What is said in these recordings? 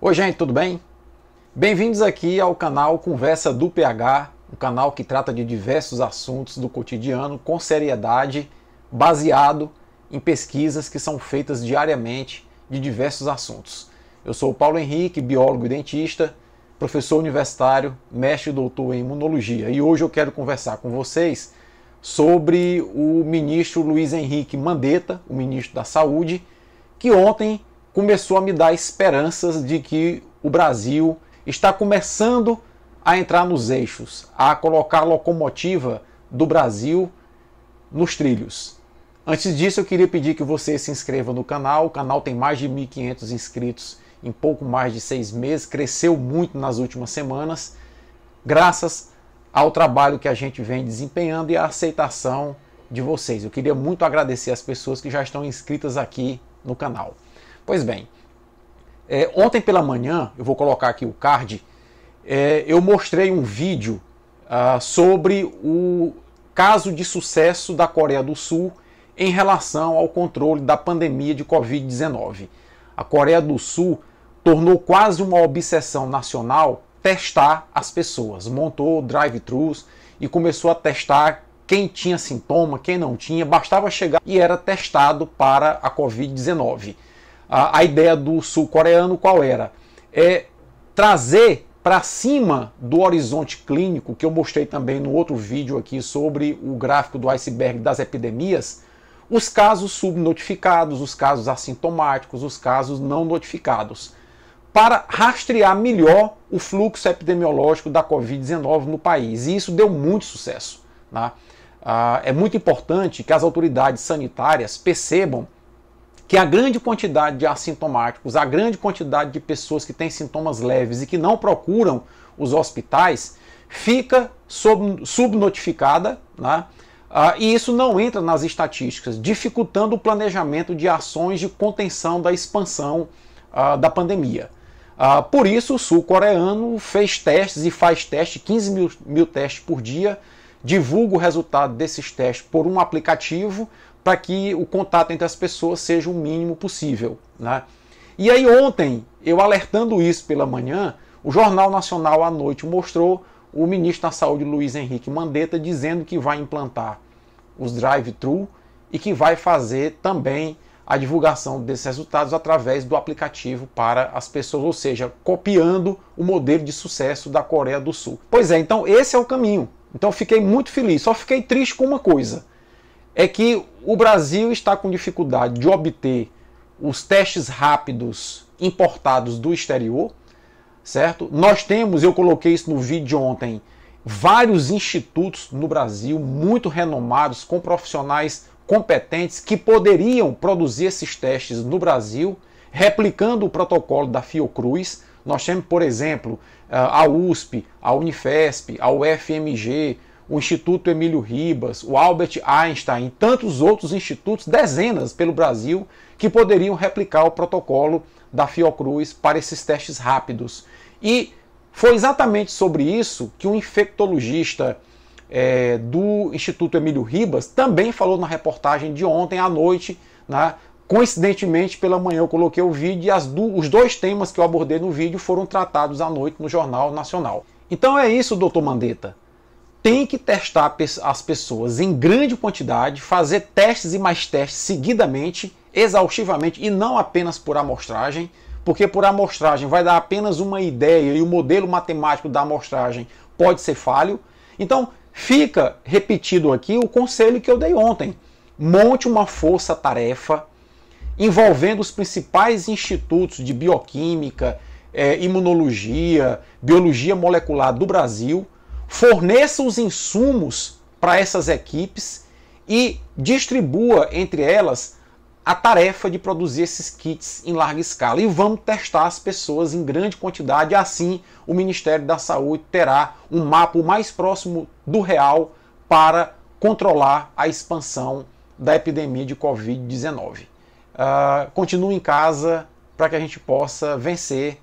Oi, gente, tudo bem? Bem-vindos aqui ao canal Conversa do PH, um canal que trata de diversos assuntos do cotidiano com seriedade, baseado em pesquisas que são feitas diariamente de diversos assuntos. Eu sou o Paulo Henrique, biólogo e dentista, professor universitário, mestre e doutor em imunologia, e hoje eu quero conversar com vocês sobre o ministro Luiz Henrique Mandetta, o ministro da Saúde, que ontem começou a me dar esperanças de que o Brasil está começando a entrar nos eixos, a colocar a locomotiva do Brasil nos trilhos. Antes disso, eu queria pedir que você se inscreva no canal. O canal tem mais de 1.500 inscritos em pouco mais de seis meses, cresceu muito nas últimas semanas, graças ao trabalho que a gente vem desempenhando e à aceitação de vocês. Eu queria muito agradecer as pessoas que já estão inscritas aqui no canal. Pois bem, é, ontem pela manhã, eu vou colocar aqui o card, é, eu mostrei um vídeo ah, sobre o caso de sucesso da Coreia do Sul em relação ao controle da pandemia de Covid-19. A Coreia do Sul tornou quase uma obsessão nacional testar as pessoas, montou drive-thrus e começou a testar quem tinha sintoma, quem não tinha, bastava chegar e era testado para a Covid-19 a, a ideia do sul-coreano qual era? É trazer para cima do horizonte clínico, que eu mostrei também no outro vídeo aqui sobre o gráfico do iceberg das epidemias, os casos subnotificados, os casos assintomáticos, os casos não notificados, para rastrear melhor o fluxo epidemiológico da Covid-19 no país. E isso deu muito sucesso. Né? Ah, é muito importante que as autoridades sanitárias percebam que a grande quantidade de assintomáticos, a grande quantidade de pessoas que têm sintomas leves e que não procuram os hospitais, fica subnotificada, né? Ah, e isso não entra nas estatísticas, dificultando o planejamento de ações de contenção da expansão ah, da pandemia. Ah, por isso, o sul-coreano fez testes e faz 15 mil, mil testes por dia, divulga o resultado desses testes por um aplicativo para que o contato entre as pessoas seja o mínimo possível. Né? E aí ontem, eu alertando isso pela manhã, o Jornal Nacional à noite mostrou o ministro da Saúde Luiz Henrique Mandetta dizendo que vai implantar os drive-thru e que vai fazer também a divulgação desses resultados através do aplicativo para as pessoas, ou seja, copiando o modelo de sucesso da Coreia do Sul. Pois é, então esse é o caminho. Então fiquei muito feliz, só fiquei triste com uma coisa é que o Brasil está com dificuldade de obter os testes rápidos importados do exterior, certo? Nós temos, eu coloquei isso no vídeo ontem, vários institutos no Brasil muito renomados, com profissionais competentes que poderiam produzir esses testes no Brasil, replicando o protocolo da Fiocruz. Nós temos, por exemplo, eh, a USP, a Unifesp, a UFMG, o Instituto Emílio Ribas, o Albert Einstein e tantos outros institutos, dezenas pelo Brasil, que poderiam replicar o protocolo da Fiocruz para esses testes rápidos. E foi exatamente sobre isso que um infectologista é, do Instituto Emílio Ribas também falou na reportagem de ontem à noite. Né? Coincidentemente, pela manhã eu coloquei o vídeo e do, os dois temas que eu abordei no vídeo foram tratados à noite no Jornal Nacional. Então é isso, doutor Mandetta tem que testar as pessoas em grande quantidade, fazer testes e mais testes seguidamente, exaustivamente e não apenas por amostragem, porque por amostragem vai dar apenas uma ideia e o modelo matemático da amostragem pode ser falho. Então, fica repetido aqui o conselho que eu dei ontem. Monte uma força-tarefa envolvendo os principais institutos de bioquímica, eh, imunologia, biologia molecular do Brasil forneça os insumos para essas equipes e distribua entre elas a tarefa de produzir esses kits em larga escala. E vamos testar as pessoas em grande quantidade, assim o Ministério da Saúde terá um mapa mais próximo do real para controlar a expansão da epidemia de Covid-19. Uh, ah, continue em casa para que a gente possa vencer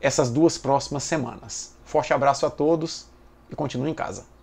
essas duas próximas semanas. Forte abraço a todos e continue em casa.